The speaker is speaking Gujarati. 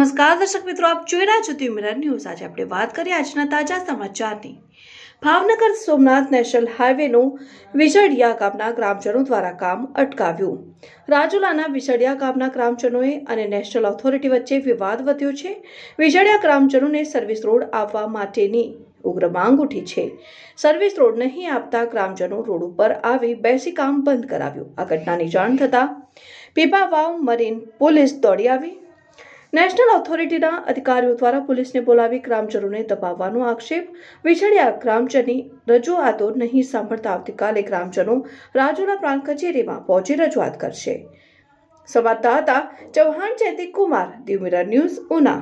નમસ્કાર દર્શક મિત્રો આપ જોઈ રહ્યા છો તિમિરા ન્યૂઝ આજે આપણે વાત કરીએ આજના તાજા સમાચારની ભાવનગર સોમનાથ નેશનલ હાઈવેનું વિજડિયા ગામના ગ્રામજનો દ્વારા કામ અટકાવ્યું રાજુલાના વિજડિયા ગામના ગ્રામજનોએ અને નેશનલ ઓથોરિટી વચ્ચે વિવાદ વધ્યો છે વિજડિયા ગ્રામજનોને સર્વિસ રોડ આપવા માટેની ઉગ્ર માંગ ઉઠી છે સર્વિસ રોડ નહીં આપતા ગ્રામજનો રોડ ઉપર આવી બેસી કામ બંધ કરાવ્યું આ ઘટનાની જાણ થતાં પીપાવાવ મરીન પોલીસ દોડી આવી નેશનલ ઓથોરિટીના અધિકારીઓ દ્વારા પોલીસને બોલાવી ગ્રામજનોને દબાવવાનો આક્ષેપ વીછળ્યા ગ્રામજનની રજૂઆતો નહીં સાંભળતા આવતીકાલે ગ્રામજનો રાજુના પ્રાંત કચેરીમાં પહોંચી રજૂઆત કરશે સંવાદદાતા ચૌહાણ જયદીપ કુમાર દિવ ન્યૂઝ ઉના